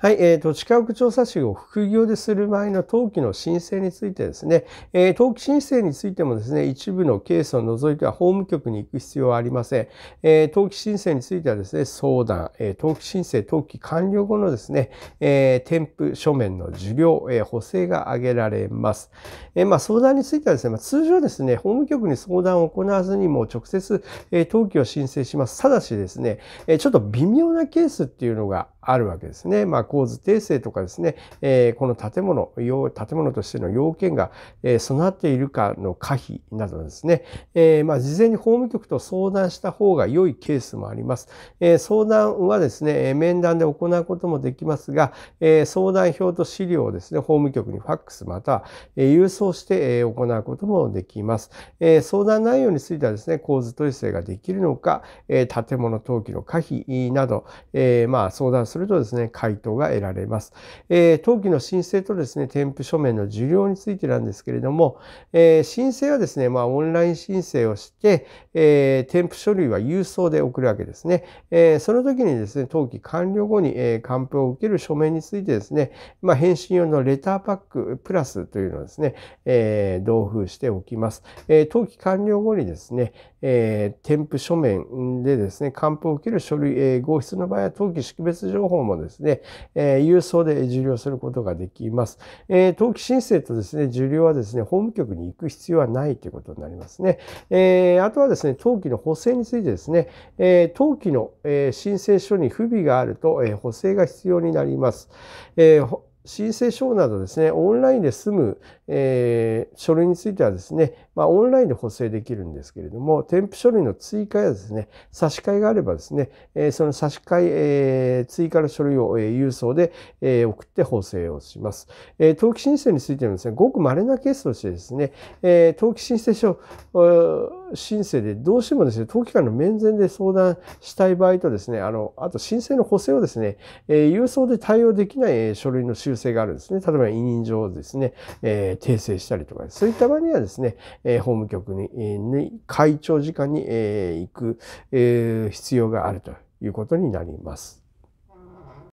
はい、えーと、地価区調査士を副業でする場合の登記の申請についてですね、えー、登記申請についてもですね、一部のケースを除いては法務局に行く必要はありません。えー、登記申請についてはですね、相談、えー、登記申請、登記完了後のですね、え添付、書面の受領、え補正が挙げられます。えまあ、相談についてはですね、まあ、通常ですね、法務局に相談を行わずにも直接、え登記を申請します。ただしですね、えちょっと微妙なケースっていうのがあるわけですね。まあ、構図訂正とかですね、えー、この建物、建物としての要件が、えー、備わっているかの可否などですね、えー、まあ、事前に法務局と相談した方が良いケースもあります。え相談はですね、面談で行うこともできますが、え相談票と資料をですね、法務局にファックスまたは、え郵送して、え行うこともできます。え相談内容についてはですね、構図訂正ができるのか、え建物登記の可否など、えまあ、相談するするとですね、回答が得られます。えー、登記の申請とですね、添付書面の受領についてなんですけれども、えー、申請はですね、まあ、オンライン申請をして、えー、添付書類は郵送で送るわけですね。えその時にですね、登記完了後に、え還付を受ける書面についてですね、まあ、返信用のレターパックプラスというのをですね、え同封しておきます。え登記完了後にですね、え添付書面でですね、還付を受ける書類、え合筆の場合は登記識別情情報もですね、え郵送で受領することができます。え登記申請とですね、受領はですね、法務局に行く必要はないということになりますね。えあとはですね、登記の補正についてですね、え登記の、え申請書に不備があると、え補正が必要になります。えー申請書などですね、オンラインで済む、えー、書類についてはですね、まあ、オンラインで補正できるんですけれども、添付書類の追加やですね、差し替えがあればですね、えー、その差し替ええー、追加の書類を、えー、郵送で、えー、送って補正をします。えー、登記申請についてもですね、ごく稀なケースとしてですね、えー、登記申請書、申請でどうしてもですね、当期間の面前で相談したい場合とですね、あの、あと申請の補正をですね、えー、郵送で対応できない書類の修正があるんですね。例えば委任状をですね、えー、訂正したりとか、そういった場合にはですね、え法務局に、に会長時間に、え行く、え必要があるということになります。